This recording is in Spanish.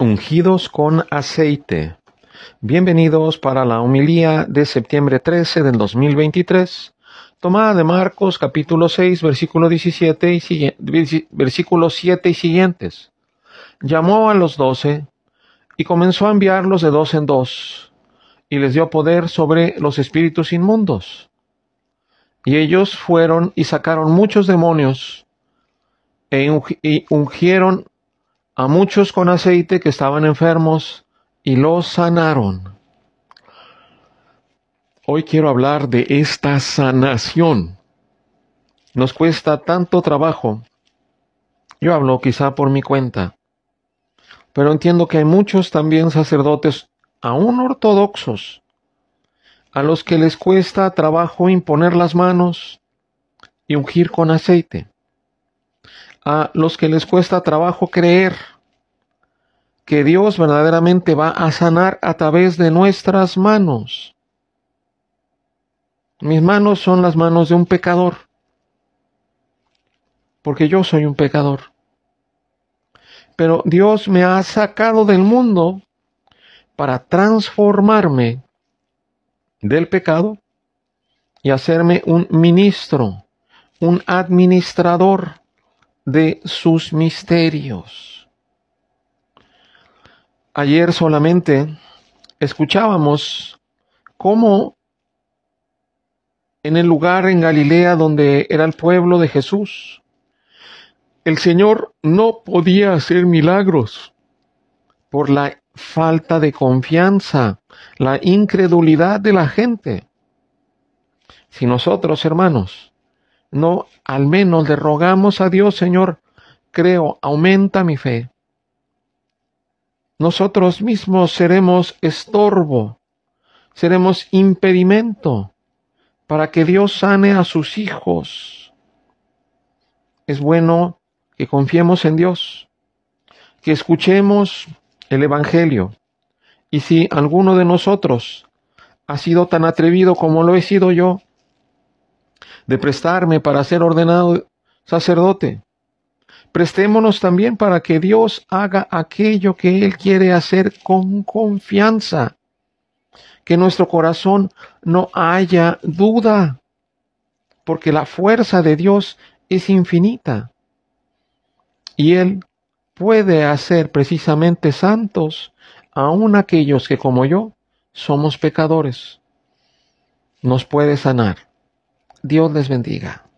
ungidos con aceite. Bienvenidos para la homilía de septiembre 13 del 2023, tomada de Marcos capítulo 6, versículo 17 y versículo 7 y siguientes. Llamó a los doce y comenzó a enviarlos de dos en dos, y les dio poder sobre los espíritus inmundos. Y ellos fueron y sacaron muchos demonios, e ungieron a muchos con aceite que estaban enfermos y los sanaron. Hoy quiero hablar de esta sanación. Nos cuesta tanto trabajo. Yo hablo quizá por mi cuenta, pero entiendo que hay muchos también sacerdotes, aún ortodoxos, a los que les cuesta trabajo imponer las manos y ungir con aceite a los que les cuesta trabajo creer que Dios verdaderamente va a sanar a través de nuestras manos. Mis manos son las manos de un pecador, porque yo soy un pecador. Pero Dios me ha sacado del mundo para transformarme del pecado y hacerme un ministro, un administrador de sus misterios. Ayer solamente escuchábamos cómo en el lugar en Galilea donde era el pueblo de Jesús, el Señor no podía hacer milagros por la falta de confianza, la incredulidad de la gente. Si nosotros, hermanos, no al menos le rogamos a Dios, Señor, creo, aumenta mi fe, nosotros mismos seremos estorbo, seremos impedimento para que Dios sane a sus hijos. Es bueno que confiemos en Dios, que escuchemos el Evangelio. Y si alguno de nosotros ha sido tan atrevido como lo he sido yo, de prestarme para ser ordenado sacerdote, prestémonos también para que Dios haga aquello que Él quiere hacer con confianza, que nuestro corazón no haya duda, porque la fuerza de Dios es infinita y Él puede hacer precisamente santos aún aquellos que como yo somos pecadores. Nos puede sanar. Dios les bendiga.